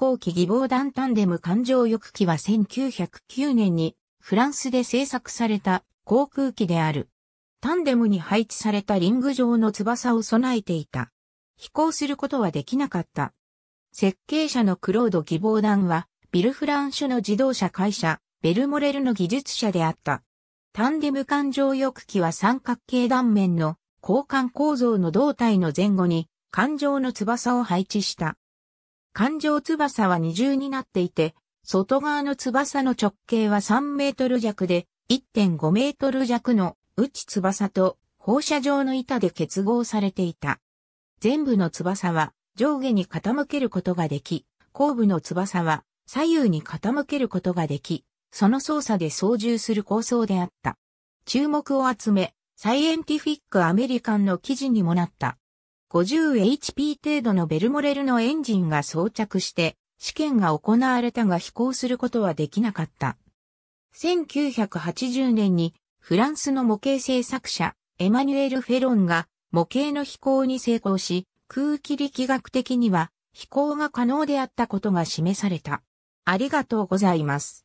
後期義母団タンデム環状翼機は1909年にフランスで製作された航空機である。タンデムに配置されたリング状の翼を備えていた。飛行することはできなかった。設計者のクロード義母団は、ビルフランシュの自動車会社、ベルモレルの技術者であった。タンデム環状翼機は三角形断面の交換構造の胴体の前後に環状の翼を配置した。環状翼は二重になっていて、外側の翼の直径は3メートル弱で、1.5メートル弱の内翼と放射状の板で結合されていた。全部の翼は上下に傾けることができ、後部の翼は左右に傾けることができ、その操作で操縦する構想であった。注目を集め、サイエンティフィックアメリカンの記事にもなった。50HP 程度のベルモレルのエンジンが装着して試験が行われたが飛行することはできなかった。1980年にフランスの模型製作者エマニュエル・フェロンが模型の飛行に成功し空気力学的には飛行が可能であったことが示された。ありがとうございます。